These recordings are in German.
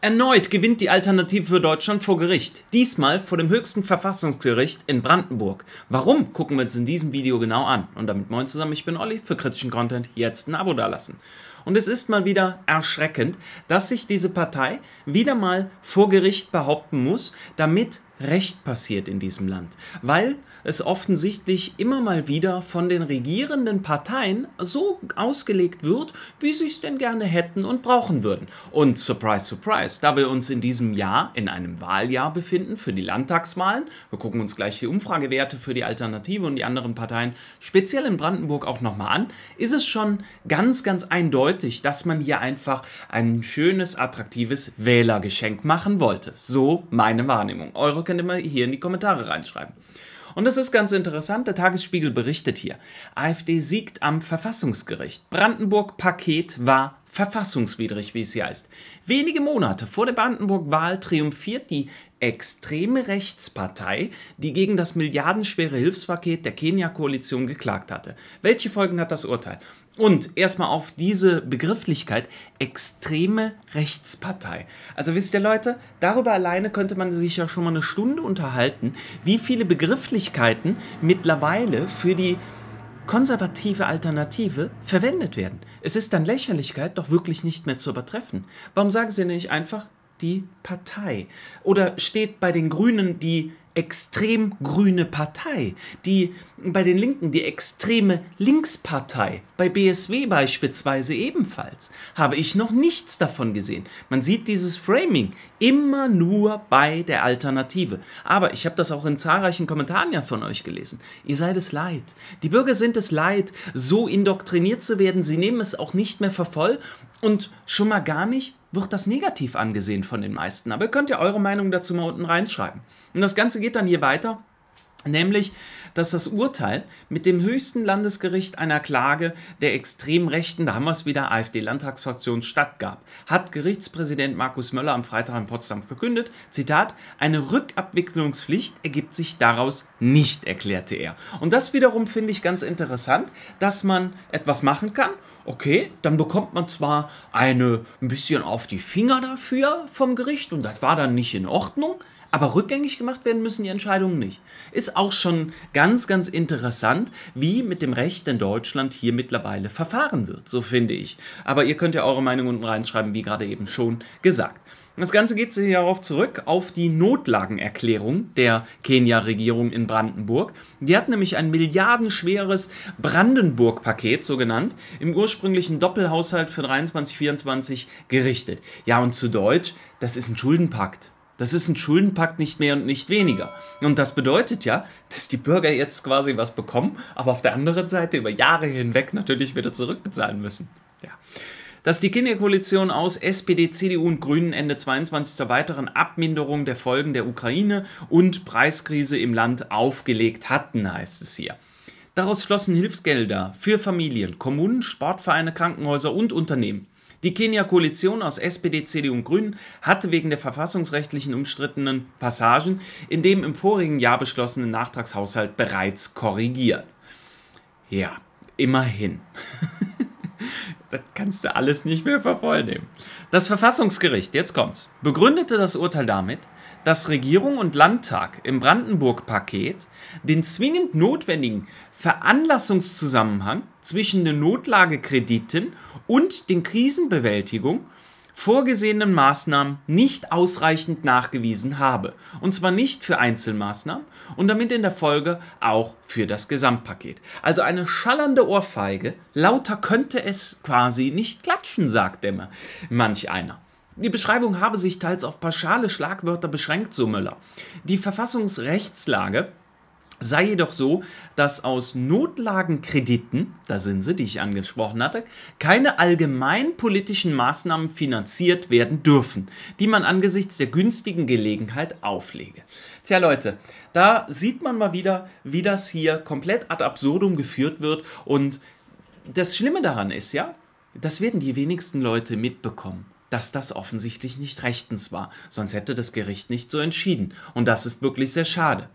Erneut gewinnt die Alternative für Deutschland vor Gericht, diesmal vor dem höchsten Verfassungsgericht in Brandenburg. Warum, gucken wir uns in diesem Video genau an. Und damit moin zusammen, ich bin Olli, für kritischen Content jetzt ein Abo dalassen. Und es ist mal wieder erschreckend, dass sich diese Partei wieder mal vor Gericht behaupten muss, damit Recht passiert in diesem Land, weil es offensichtlich immer mal wieder von den regierenden Parteien so ausgelegt wird, wie sie es denn gerne hätten und brauchen würden. Und surprise, surprise, da wir uns in diesem Jahr, in einem Wahljahr befinden für die Landtagswahlen, wir gucken uns gleich die Umfragewerte für die Alternative und die anderen Parteien speziell in Brandenburg auch nochmal an, ist es schon ganz, ganz eindeutig, dass man hier einfach ein schönes, attraktives Wählergeschenk machen wollte. So meine Wahrnehmung. Eure könnt ihr mal hier in die Kommentare reinschreiben. Und das ist ganz interessant. Der Tagesspiegel berichtet hier: AfD siegt am Verfassungsgericht. Brandenburg-Paket war verfassungswidrig, wie es hier heißt. Wenige Monate vor der Brandenburg-Wahl triumphiert die extreme Rechtspartei, die gegen das milliardenschwere Hilfspaket der Kenia-Koalition geklagt hatte. Welche Folgen hat das Urteil? Und erstmal auf diese Begrifflichkeit extreme Rechtspartei. Also wisst ihr Leute, darüber alleine könnte man sich ja schon mal eine Stunde unterhalten, wie viele Begrifflichkeiten mittlerweile für die konservative Alternative verwendet werden. Es ist dann Lächerlichkeit doch wirklich nicht mehr zu übertreffen. Warum sagen Sie nicht einfach die Partei? Oder steht bei den Grünen die extrem grüne Partei, die bei den Linken die extreme Linkspartei, bei BSW beispielsweise ebenfalls, habe ich noch nichts davon gesehen. Man sieht dieses Framing immer nur bei der Alternative. Aber ich habe das auch in zahlreichen Kommentaren ja von euch gelesen. Ihr seid es leid. Die Bürger sind es leid, so indoktriniert zu werden. Sie nehmen es auch nicht mehr vervoll und schon mal gar nicht wird das negativ angesehen von den meisten. Aber ihr könnt ja eure Meinung dazu mal unten reinschreiben. Und das Ganze geht dann hier weiter. Nämlich, dass das Urteil mit dem höchsten Landesgericht einer Klage der Extremrechten, da haben wir es wieder, AfD-Landtagsfraktion stattgab, hat Gerichtspräsident Markus Möller am Freitag in Potsdam verkündet, Zitat, eine Rückabwicklungspflicht ergibt sich daraus nicht, erklärte er. Und das wiederum finde ich ganz interessant, dass man etwas machen kann, okay, dann bekommt man zwar eine ein bisschen auf die Finger dafür vom Gericht und das war dann nicht in Ordnung, aber rückgängig gemacht werden müssen die Entscheidungen nicht. Ist auch schon ganz ganz, ganz interessant, wie mit dem Recht in Deutschland hier mittlerweile verfahren wird, so finde ich. Aber ihr könnt ja eure Meinung unten reinschreiben, wie gerade eben schon gesagt. Das Ganze geht sich darauf zurück auf die Notlagenerklärung der Kenia-Regierung in Brandenburg. Die hat nämlich ein milliardenschweres Brandenburg-Paket, so genannt, im ursprünglichen Doppelhaushalt für 23-24 gerichtet. Ja, und zu Deutsch, das ist ein Schuldenpakt. Das ist ein Schuldenpakt nicht mehr und nicht weniger. Und das bedeutet ja, dass die Bürger jetzt quasi was bekommen, aber auf der anderen Seite über Jahre hinweg natürlich wieder zurückbezahlen müssen. Ja. Dass die Kinderkoalition aus SPD, CDU und Grünen Ende 22 zur weiteren Abminderung der Folgen der Ukraine und Preiskrise im Land aufgelegt hatten, heißt es hier. Daraus flossen Hilfsgelder für Familien, Kommunen, Sportvereine, Krankenhäuser und Unternehmen. Die Kenia-Koalition aus SPD, CDU und Grünen hatte wegen der verfassungsrechtlichen umstrittenen Passagen in dem im vorigen Jahr beschlossenen Nachtragshaushalt bereits korrigiert. Ja, immerhin. das kannst du alles nicht mehr vervollnehmen. Das Verfassungsgericht, jetzt kommt's, begründete das Urteil damit, dass Regierung und Landtag im Brandenburg-Paket den zwingend notwendigen Veranlassungszusammenhang zwischen den Notlagekrediten und den Krisenbewältigungen vorgesehenen Maßnahmen nicht ausreichend nachgewiesen habe. Und zwar nicht für Einzelmaßnahmen und damit in der Folge auch für das Gesamtpaket. Also eine schallernde Ohrfeige, lauter könnte es quasi nicht klatschen, sagt immer manch einer. Die Beschreibung habe sich teils auf pauschale Schlagwörter beschränkt, so Müller. Die Verfassungsrechtslage Sei jedoch so, dass aus Notlagenkrediten, da sind sie, die ich angesprochen hatte, keine allgemeinpolitischen Maßnahmen finanziert werden dürfen, die man angesichts der günstigen Gelegenheit auflege. Tja Leute, da sieht man mal wieder, wie das hier komplett ad absurdum geführt wird und das Schlimme daran ist ja, das werden die wenigsten Leute mitbekommen dass das offensichtlich nicht rechtens war, sonst hätte das Gericht nicht so entschieden. Und das ist wirklich sehr schade.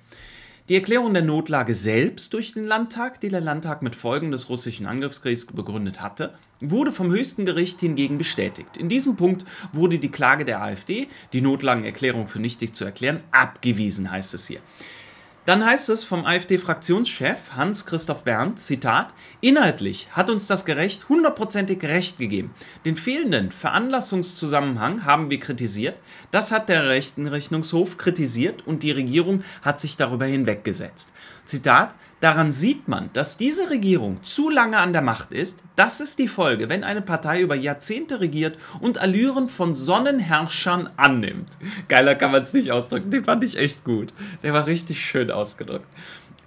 Die Erklärung der Notlage selbst durch den Landtag, die der Landtag mit Folgen des russischen Angriffskriegs begründet hatte, wurde vom höchsten Gericht hingegen bestätigt. In diesem Punkt wurde die Klage der AfD, die Notlagenerklärung für nichtig zu erklären, abgewiesen, heißt es hier. Dann heißt es vom AfD-Fraktionschef Hans-Christoph Berndt, Zitat, inhaltlich hat uns das Gerecht hundertprozentig Recht gegeben. Den fehlenden Veranlassungszusammenhang haben wir kritisiert, das hat der Rechten Rechnungshof kritisiert und die Regierung hat sich darüber hinweggesetzt. Zitat, Daran sieht man, dass diese Regierung zu lange an der Macht ist. Das ist die Folge, wenn eine Partei über Jahrzehnte regiert und Allüren von Sonnenherrschern annimmt. Geiler kann man es nicht ausdrücken. Den fand ich echt gut. Der war richtig schön ausgedrückt.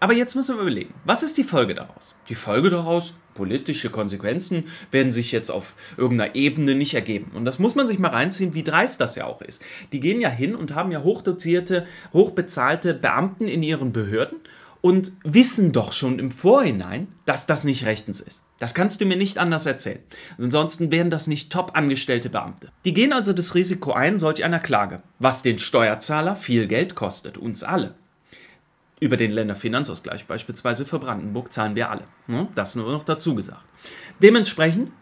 Aber jetzt müssen wir überlegen, was ist die Folge daraus? Die Folge daraus, politische Konsequenzen werden sich jetzt auf irgendeiner Ebene nicht ergeben. Und das muss man sich mal reinziehen, wie dreist das ja auch ist. Die gehen ja hin und haben ja hochdozierte, hochbezahlte Beamten in ihren Behörden und wissen doch schon im Vorhinein, dass das nicht rechtens ist. Das kannst du mir nicht anders erzählen. Ansonsten wären das nicht top angestellte Beamte. Die gehen also das Risiko ein, solch einer Klage, was den Steuerzahler viel Geld kostet, uns alle. Über den Länderfinanzausgleich beispielsweise für Brandenburg zahlen wir alle. Ne? Das nur noch dazu gesagt. Dementsprechend,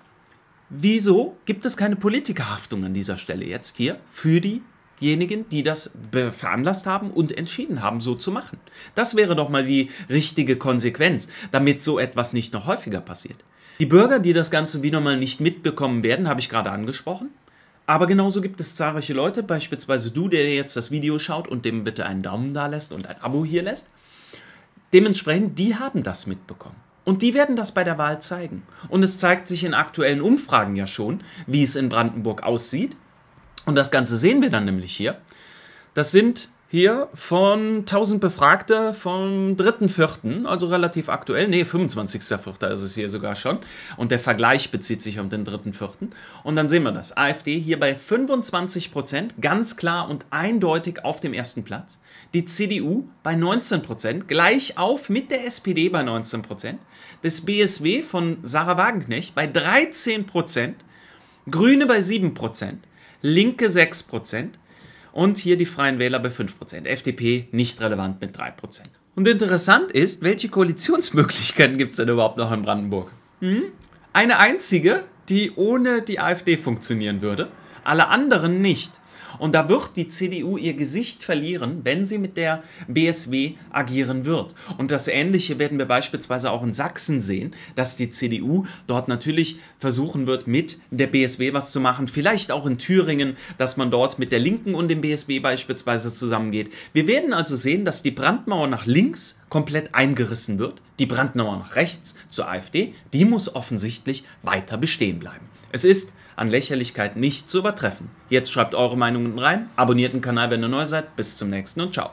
wieso gibt es keine Politikerhaftung an dieser Stelle jetzt hier für die diejenigen, die das veranlasst haben und entschieden haben, so zu machen. Das wäre doch mal die richtige Konsequenz, damit so etwas nicht noch häufiger passiert. Die Bürger, die das Ganze wieder mal nicht mitbekommen werden, habe ich gerade angesprochen. Aber genauso gibt es zahlreiche Leute, beispielsweise du, der jetzt das Video schaut und dem bitte einen Daumen da lässt und ein Abo hier lässt. Dementsprechend, die haben das mitbekommen. Und die werden das bei der Wahl zeigen. Und es zeigt sich in aktuellen Umfragen ja schon, wie es in Brandenburg aussieht. Und das Ganze sehen wir dann nämlich hier. Das sind hier von 1000 Befragte vom 3.4., also relativ aktuell, nee, 25.4. ist es hier sogar schon. Und der Vergleich bezieht sich um den 3.4. Und dann sehen wir das. AfD hier bei 25 Prozent, ganz klar und eindeutig auf dem ersten Platz. Die CDU bei 19 Prozent, gleich auf mit der SPD bei 19 Prozent. Das BSW von Sarah Wagenknecht bei 13 Prozent, Grüne bei 7 Prozent. Linke 6% und hier die Freien Wähler bei 5%. FDP nicht relevant mit 3%. Und interessant ist, welche Koalitionsmöglichkeiten gibt es denn überhaupt noch in Brandenburg? Hm? Eine einzige, die ohne die AfD funktionieren würde, alle anderen nicht. Und da wird die CDU ihr Gesicht verlieren, wenn sie mit der BSW agieren wird. Und das Ähnliche werden wir beispielsweise auch in Sachsen sehen, dass die CDU dort natürlich versuchen wird, mit der BSW was zu machen. Vielleicht auch in Thüringen, dass man dort mit der Linken und dem BSW beispielsweise zusammengeht. Wir werden also sehen, dass die Brandmauer nach links komplett eingerissen wird, die Brandmauer nach rechts zur AfD, die muss offensichtlich weiter bestehen bleiben. Es ist an Lächerlichkeit nicht zu übertreffen. Jetzt schreibt eure Meinungen rein, abonniert den Kanal, wenn ihr neu seid. Bis zum nächsten und ciao.